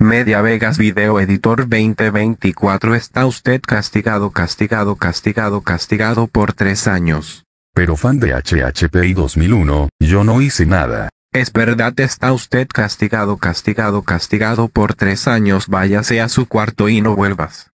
Media Vegas Video Editor 2024 está usted castigado, castigado, castigado, castigado por tres años. Pero fan de HHPI 2001, yo no hice nada. Es verdad está usted castigado, castigado, castigado por tres años, váyase a su cuarto y no vuelvas.